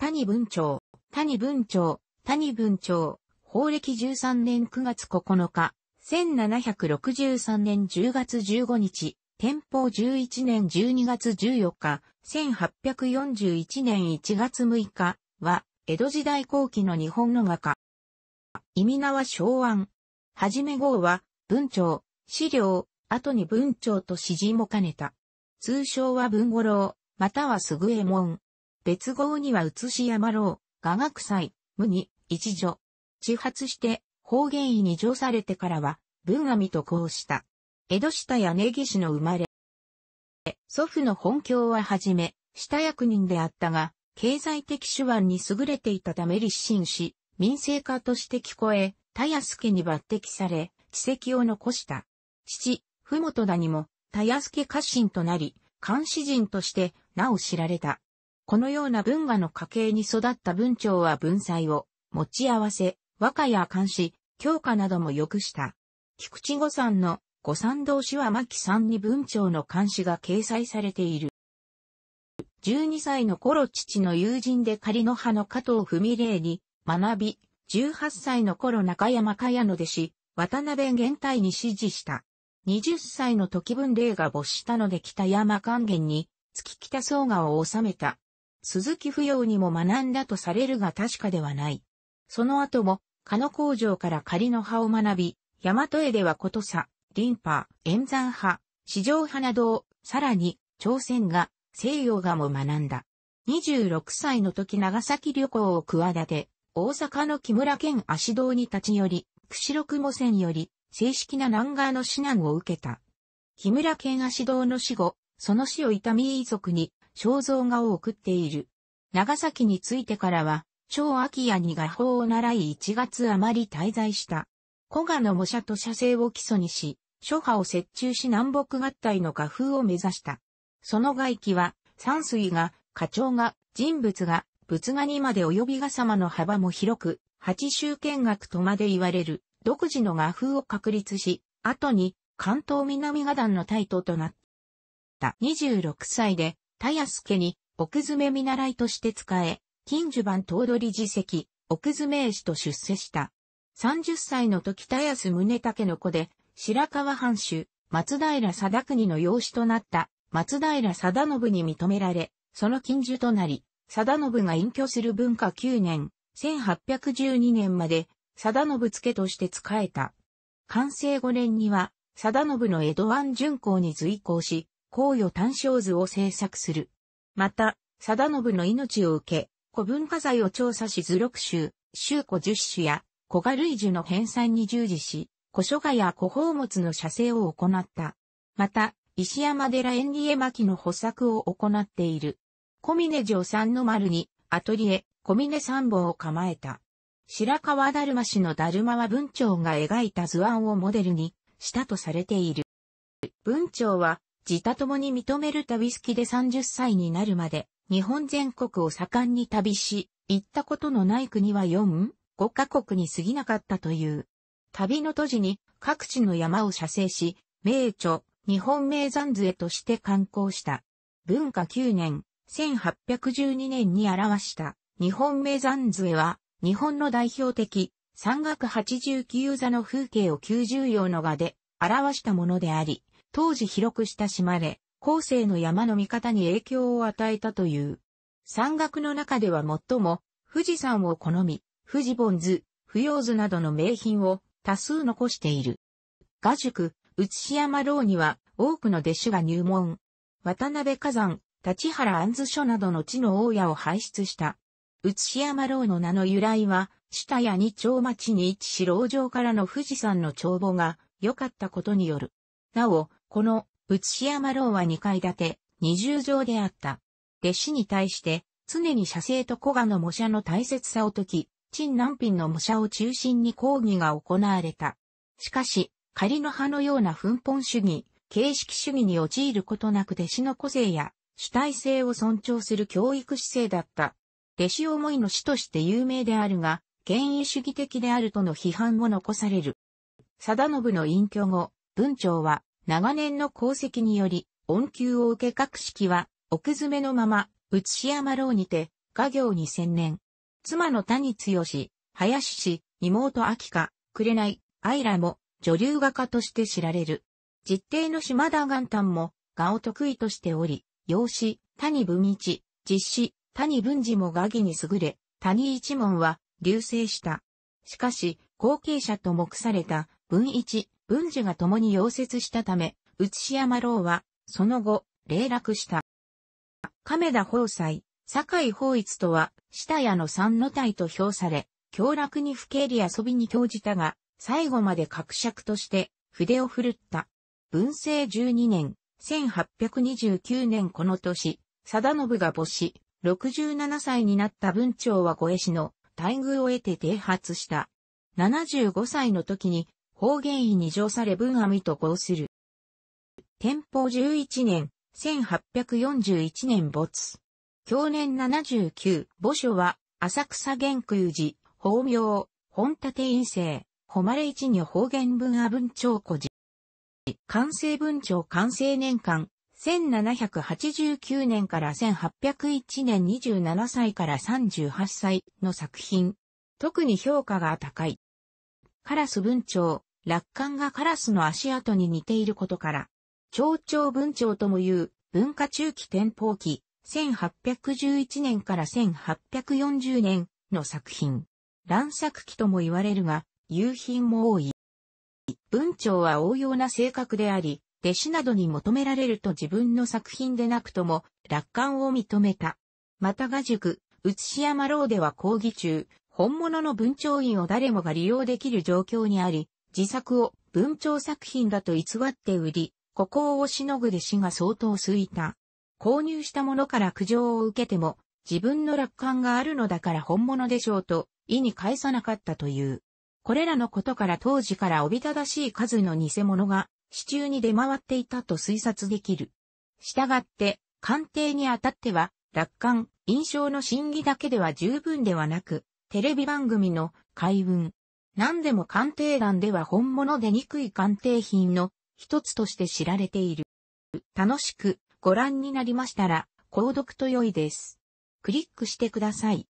谷文長、谷文長、谷文長、法暦13年9月9日、1763年10月15日、天保11年12月14日、1841年1月6日は、江戸時代後期の日本の画家。意味名は昭安。はじめ号は、文長、資料、後に文長と指示も兼ねた。通称は文五郎、またはすぐえもん。別号には写し山郎、雅楽祭、無に、一助。自発して方言位に上されてからは、文阿弥とこうした。江戸下や根岸の生まれ。祖父の本郷ははじめ、下役人であったが、経済的手腕に優れていたため立身し、民生家として聞こえ、田安家に抜擢され、奇跡を残した。父、ふもとだにも、田安家家臣となり、監視人として、なお知られた。このような文化の家系に育った文鳥は文才を持ち合わせ、和歌や漢詩、教科なども良くした。菊池五三の五三同士は牧さんに文鳥の漢詩が掲載されている。12歳の頃父の友人で仮の派の加藤文礼に学び、18歳の頃中山茅野の弟子、渡辺玄太に指示した。20歳の時文礼が没したので北山還元に、月北総画を治めた。鈴木不要にも学んだとされるが確かではない。その後も、蚊の工場から仮の葉を学び、大和絵ではことさ、リンパ、山派、四条派などを、さらに、朝鮮画、西洋画も学んだ。26歳の時長崎旅行を企て、大阪の木村県足堂に立ち寄り、釧路雲線より、正式な南側の指南を受けた。木村県足堂の死後、その死を痛み遺族に、肖像画を送っている。長崎に着いてからは、長秋谷に画法を習い1月余り滞在した。古賀の模写と写生を基礎にし、諸派を折衷し南北合体の画風を目指した。その外記は、山水画、花鳥画、人物画、仏画にまで及び画様の幅も広く、八州見学とまで言われる、独自の画風を確立し、後に関東南画壇のタイトとなった。26歳で田安家に奥詰見習いとして使え、近所版頭取自席、奥詰絵師と出世した。30歳の時田安宗武の子で、白河藩主、松平貞国の養子となった松平貞信に認められ、その近所となり、貞信が隠居する文化9年、1812年まで、貞信付として仕えた。完成5年には、定信の江戸湾巡行に随行し、紅葉単勝図を制作する。また、貞信の命を受け、古文化財を調査し図録集、集古十種や古賀類樹の編纂に従事し、古書画や古宝物の写生を行った。また、石山寺縁起絵巻の補作を行っている。小峰城三の丸に、アトリエ、小峰三本を構えた。白川だるま氏のだるまは文鳥が描いた図案をモデルにしたとされている。文鳥は自他ともに認める旅好きで30歳になるまで、日本全国を盛んに旅し、行ったことのない国は4、5カ国に過ぎなかったという。旅の途時に各地の山を写生し、名著、日本名山図へとして観光した。文化9年、1812年に表した日本名山図へは、日本の代表的、山岳89座の風景を90葉の画で表したものであり、当時広く親しまれ、後世の山の見方に影響を与えたという。山岳の中では最も、富士山を好み、富士盆図、不要図などの名品を多数残している。画塾、内山楼には多くの弟子が入門。渡辺火山、立原安図書などの地の大家を輩出した。内山楼の名の由来は、下谷二丁町に位置し楼城からの富士山の眺望が良かったことによる。なお、この、内山楼は2階建て、20畳であった。弟子に対して、常に写生と古賀の模写の大切さを解き、陳南品の模写を中心に講義が行われた。しかし、仮の葉のような奮本主義、形式主義に陥ることなく弟子の個性や主体性を尊重する教育姿勢だった。弟子思いの師として有名であるが、権威主義的であるとの批判も残される。貞信の隠居後、文長は長年の功績により、恩給を受け格式は、奥詰めのまま、内志山楼にて、家業に専念。妻の谷剛、林氏、妹秋香、紅、愛らも、女流画家として知られる。実定の島田元旦も、画を得意としており、養子、谷文一、実子、谷文治も画技に優れ、谷一門は、流星した。しかし、後継者と目された、文一、文殊が共に溶接したため、内山老は、その後、霊落した。亀田宝斎、酒井宝一とは、下屋の三の隊と評され、凶楽に不敬理遊びに興じたが、最後まで格尺として、筆を振るった。文政12年、1829年この年、貞信が母子、67歳になった文長は護衛士の待遇を得て提発した。75歳の時に方言位に乗され文阿弥と号する。天保11年、1841年没。去年79、墓所は、浅草玄空寺、法名、本立院生、誉れ一女方言文阿文長古寺。完成文長完成年間、1789年から1801年27歳から38歳の作品。特に評価が高い。カラス文長、楽観がカラスの足跡に似ていることから、蝶々文鳥ともいう文化中期天保期、1811年から1840年の作品。乱作期とも言われるが、夕品も多い。文鳥は応用な性格であり、弟子などに求められると自分の作品でなくとも、楽観を認めた。また画塾、ま山楼では講義中、本物の文鳥院を誰もが利用できる状況にあり、自作を文鳥作品だと偽って売り、孤高をしのぐ弟子が相当すいた。購入したものから苦情を受けても、自分の楽観があるのだから本物でしょうと、意に返さなかったという。これらのことから当時からおびただしい数の偽物が、市中に出回っていたと推察できる。したがって、鑑定にあたっては、楽観、印象の審議だけでは十分ではなく、テレビ番組の、海運、何でも鑑定団では本物で憎い鑑定品の一つとして知られている。楽しくご覧になりましたら、購読と良いです。クリックしてください。